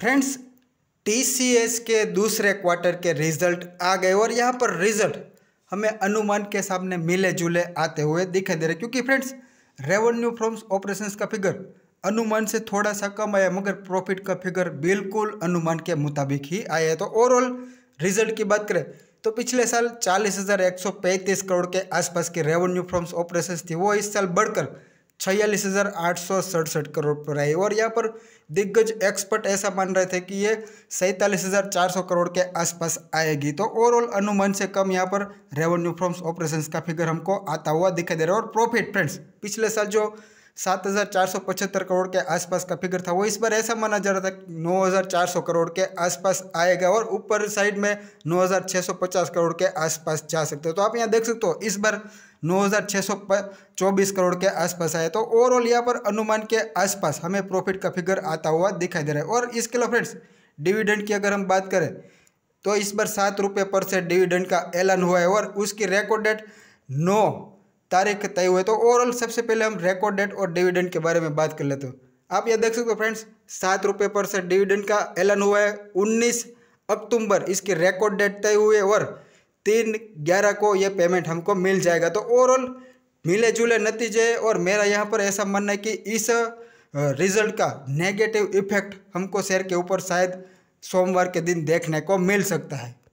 friends TCS के दूसरे quarter के रिजल्ट आ गए और यहाँ पर रिजल्ट हमें अनुमान के सामने मिले जुले आते हुए दिखाई दे रहे क्योंकि फ्रेंड्स रेवेन्यू फ्रॉम ऑपरेशंस का फिगर अनुमान से थोड़ा सा कम आया मगर प्रॉफिट का फिगर बिल्कुल अनुमान के मुताबिक ही आया है तो ओवरऑल रिजल्ट की बात करें तो पिछले साल चालीस हज़ार एक सौ पैंतीस करोड़ के आसपास के रेवेन्यू फ्रॉम्स ऑपरेशंस थी वो इस साल बढ़कर छियालीस हज़ार आठ सौ सड़सठ करोड़ पर आई और यहाँ पर दिग्गज एक्सपर्ट ऐसा मान रहे थे कि ये सैंतालीस हज़ार चार सौ करोड़ के आसपास आएगी तो ओवरऑल अनुमान से कम यहाँ पर रेवेन्यू फ्रॉम ऑपरेशंस का फिगर हमको आता हुआ दिखाई दे रहा है और प्रॉफिट फ्रेंड्स पिछले साल जो सात हज़ार चार सौ पचहत्तर करोड़ के आसपास का फिगर था वो इस बार ऐसा माना जा रहा था नौ हज़ार चार सौ करोड़ के आसपास आएगा और ऊपर साइड में नौ हज़ार छः सौ पचास करोड़ के आसपास जा सकते हो तो आप यहाँ देख सकते हो इस बार नौ हज़ार छः सौ चौबीस करोड़ के आसपास आया तो ओवरऑल यहाँ पर अनुमान के आसपास हमें प्रॉफिट का फिगर आता हुआ दिखाई दे रहा है और इसके लिए फ्रेंड्स डिविडेंड की अगर हम बात करें तो इस बार सात रुपये पर से डिविडेंड का ऐलान हुआ है और उसकी रिकॉर्ड डेट नौ तारीख तय हुए तो ओवरऑल सबसे पहले हम रिकॉर्ड डेट और डिविडेंड के बारे में बात कर लेते हो आप यह देख सकते हो फ्रेंड्स सात रुपये पर से डिविडेंड का ऐलान हुआ है उन्नीस अक्टूबर इसकी रिकॉर्ड डेट तय हुए और तीन ग्यारह को ये पेमेंट हमको मिल जाएगा तो ओवरऑल मिले जुले नतीजे और मेरा यहाँ पर ऐसा मानना है कि इस रिजल्ट का नेगेटिव इफेक्ट हमको शेयर के ऊपर शायद सोमवार के दिन देखने को मिल सकता है